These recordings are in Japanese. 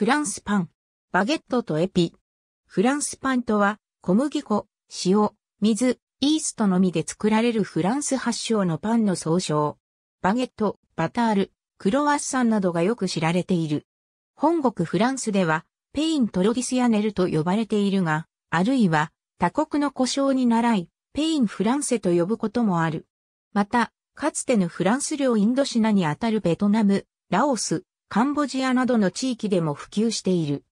フランスパン。バゲットとエピ。フランスパンとは、小麦粉、塩、水、イーストのみで作られるフランス発祥のパンの総称。バゲット、バタール、クロワッサンなどがよく知られている。本国フランスでは、ペイントロディスヤネルと呼ばれているが、あるいは、他国の故障に習い、ペインフランセと呼ぶこともある。また、かつてのフランス領インドシナにあたるベトナム、ラオス、カンボジアなどの地域でも普及している。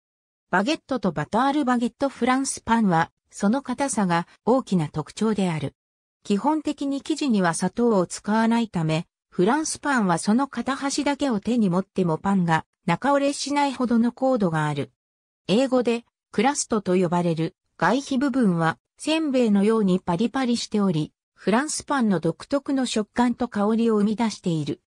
バゲットとバタールバゲットフランスパンは、その硬さが大きな特徴である。基本的に生地には砂糖を使わないため、フランスパンはその片端だけを手に持ってもパンが中折れしないほどの高度がある。英語でクラストと呼ばれる外皮部分はせんべいのようにパリパリしており、フランスパンの独特の食感と香りを生み出している。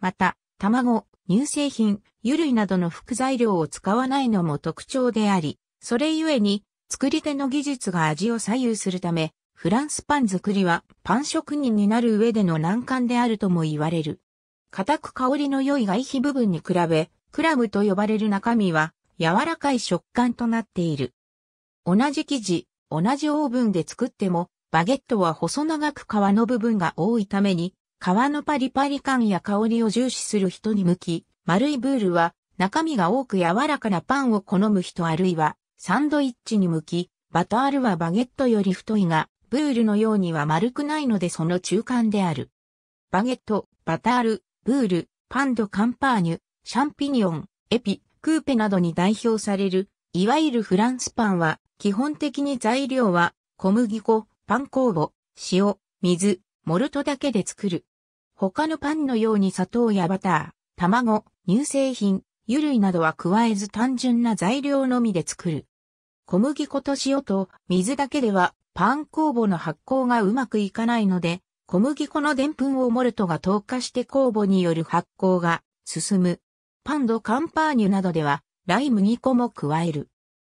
また、卵、乳製品、油類などの副材料を使わないのも特徴であり、それゆえに作り手の技術が味を左右するため、フランスパン作りはパン職人になる上での難関であるとも言われる。硬く香りの良い外皮部分に比べ、クラムと呼ばれる中身は柔らかい食感となっている。同じ生地、同じオーブンで作っても、バゲットは細長く皮の部分が多いために、皮のパリパリ感や香りを重視する人に向き、丸いブールは中身が多く柔らかなパンを好む人あるいはサンドイッチに向き、バタールはバゲットより太いが、ブールのようには丸くないのでその中間である。バゲット、バタール、ブール、パンドカンパーニュ、シャンピニオン、エピ、クーペなどに代表される、いわゆるフランスパンは、基本的に材料は小麦粉、パン酵母、塩、水、モルトだけで作る。他のパンのように砂糖やバター、卵、乳製品、油類などは加えず単純な材料のみで作る。小麦粉と塩と水だけではパン酵母の発酵がうまくいかないので、小麦粉のでんぷんをモルトが透過して酵母による発酵が進む。パンドカンパーニュなどではライ麦粉も加える。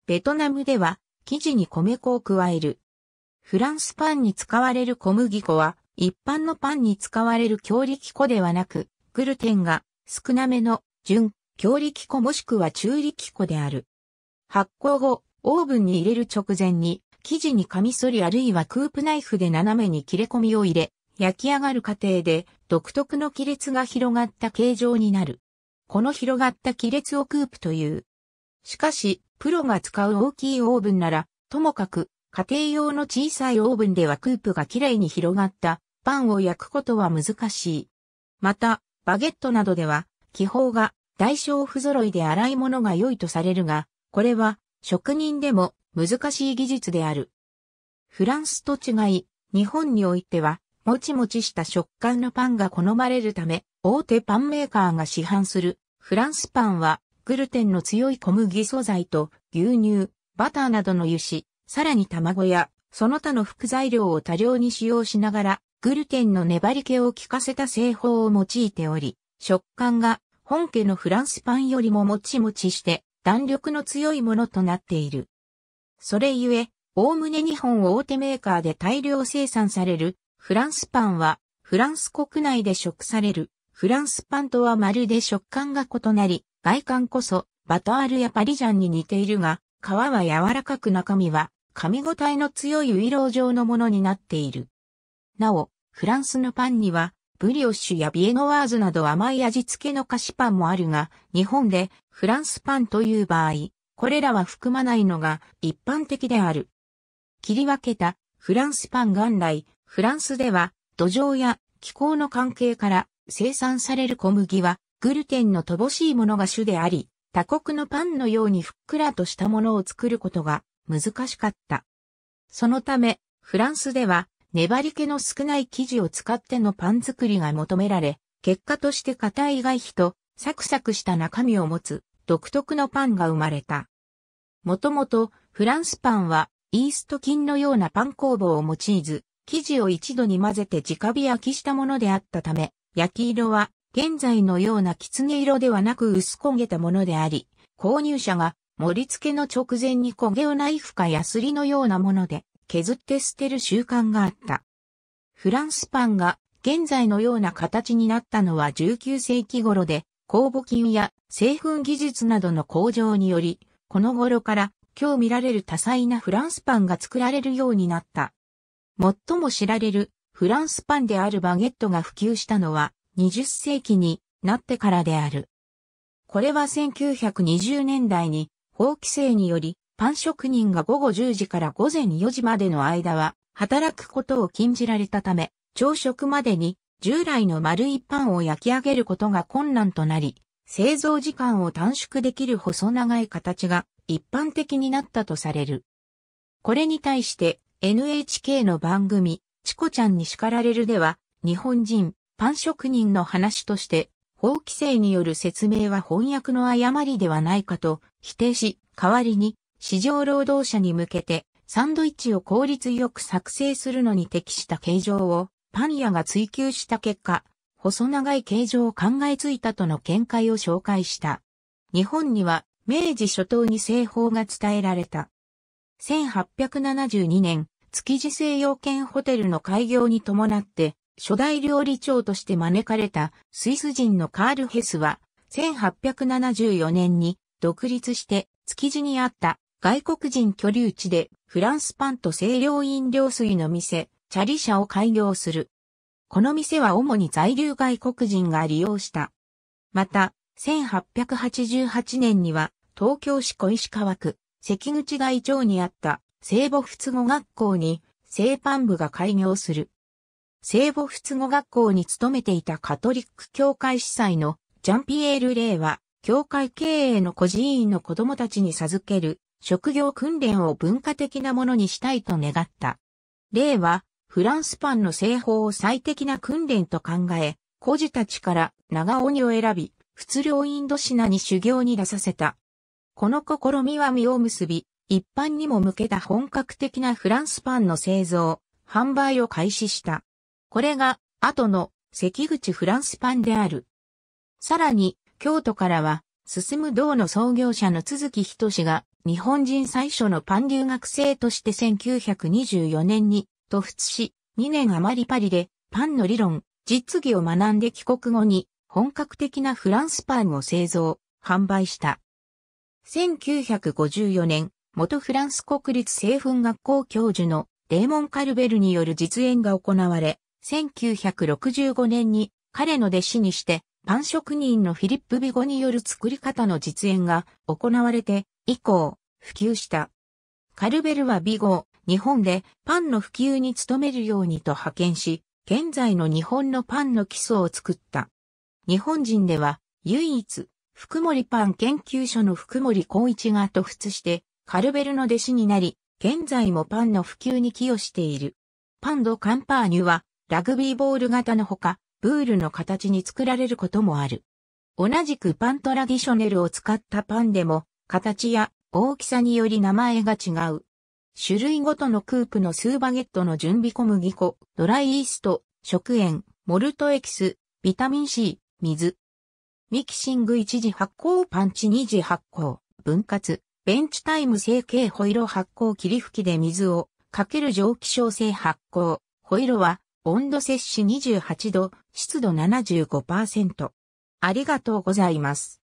ベトナムでは生地に米粉を加える。フランスパンに使われる小麦粉は一般のパンに使われる強力粉ではなく、グルテンが少なめの純強力粉もしくは中力粉である。発酵後、オーブンに入れる直前に、生地にカミソリあるいはクープナイフで斜めに切れ込みを入れ、焼き上がる過程で独特の亀裂が広がった形状になる。この広がった亀裂をクープという。しかし、プロが使う大きいオーブンなら、ともかく家庭用の小さいオーブンではクープがきれいに広がったパンを焼くことは難しい。また、バゲットなどでは、気泡が大小不揃いで洗い物が良いとされるが、これは職人でも難しい技術である。フランスと違い、日本においては、もちもちした食感のパンが好まれるため、大手パンメーカーが市販するフランスパンは、グルテンの強い小麦素材と牛乳、バターなどの油脂、さらに卵や、その他の副材料を多量に使用しながら、グルテンの粘り気を効かせた製法を用いており、食感が本家のフランスパンよりももちもちして弾力の強いものとなっている。それゆえ、おおむね日本大手メーカーで大量生産されるフランスパンはフランス国内で食されるフランスパンとはまるで食感が異なり、外観こそバタールやパリジャンに似ているが、皮は柔らかく中身は噛み応えの強いウイロー状のものになっている。なお、フランスのパンには、ブリオッシュやビエノワーズなど甘い味付けの菓子パンもあるが、日本でフランスパンという場合、これらは含まないのが一般的である。切り分けたフランスパン元来、フランスでは土壌や気候の関係から生産される小麦はグルテンの乏しいものが主であり、他国のパンのようにふっくらとしたものを作ることが難しかった。そのため、フランスでは粘り気の少ない生地を使ってのパン作りが求められ、結果として硬い外皮とサクサクした中身を持つ独特のパンが生まれた。もともとフランスパンはイースト菌のようなパン工房を用いず、生地を一度に混ぜて直火焼きしたものであったため、焼き色は現在のような狐色ではなく薄焦げたものであり、購入者が盛り付けの直前に焦げをナイフかヤスリのようなもので削って捨てる習慣があった。フランスパンが現在のような形になったのは19世紀頃で、酵母菌や製粉技術などの向上により、この頃から今日見られる多彩なフランスパンが作られるようになった。最も知られるフランスパンであるバゲットが普及したのは20世紀になってからである。これは1920年代に法規制により、パン職人が午後10時から午前4時までの間は、働くことを禁じられたため、朝食までに従来の丸いパンを焼き上げることが困難となり、製造時間を短縮できる細長い形が一般的になったとされる。これに対して NHK の番組、チコちゃんに叱られるでは、日本人、パン職人の話として法規制による説明は翻訳の誤りではないかと否定し、代わりに市場労働者に向けてサンドイッチを効率よく作成するのに適した形状をパン屋が追求した結果、細長い形状を考えついたとの見解を紹介した。日本には明治初頭に製法が伝えられた。1872年、築地西洋圏ホテルの開業に伴って初代料理長として招かれたスイス人のカール・ヘスは、1874年に独立して築地にあった外国人居留地でフランスパンと清涼飲料水の店、チャリ社を開業する。この店は主に在留外国人が利用した。また、1888年には東京市小石川区関口外町にあった聖母仏語学校に製パン部が開業する。聖母仏語学校に勤めていたカトリック教会司祭のジャンピエール・レイは、教会経営の孤児院の子供たちに授ける職業訓練を文化的なものにしたいと願った。レイは、フランスパンの製法を最適な訓練と考え、孤児たちから長鬼を選び、仏領インドシナに修行に出させた。この試みは実を結び、一般にも向けた本格的なフランスパンの製造、販売を開始した。これが後の関口フランスパンである。さらに、京都からは、進む道の創業者の鈴木氏が、日本人最初のパン留学生として1924年に、突出し、2年余りパリで、パンの理論、実技を学んで帰国後に、本格的なフランスパンを製造、販売した。1954年、元フランス国立製粉学校教授のレーモン・カルベルによる実演が行われ、1965年に彼の弟子にしてパン職人のフィリップ・ビゴによる作り方の実演が行われて以降普及した。カルベルはビゴを日本でパンの普及に努めるようにと派遣し、現在の日本のパンの基礎を作った。日本人では唯一福森パン研究所の福森光一が突出してカルベルの弟子になり、現在もパンの普及に寄与している。パンドカンパーニュはラグビーボール型のほか、ブールの形に作られることもある。同じくパントラディショネルを使ったパンでも、形や大きさにより名前が違う。種類ごとのクープのスーバゲットの準備小麦粉、ドライイースト、食塩、モルトエキス、ビタミン C、水。ミキシング一次発酵パンチ二次発酵、分割、ベンチタイム成形ホイロ発酵霧吹きで水をかける蒸気小生発酵。ホイロは温度摂取28度、湿度75%。ありがとうございます。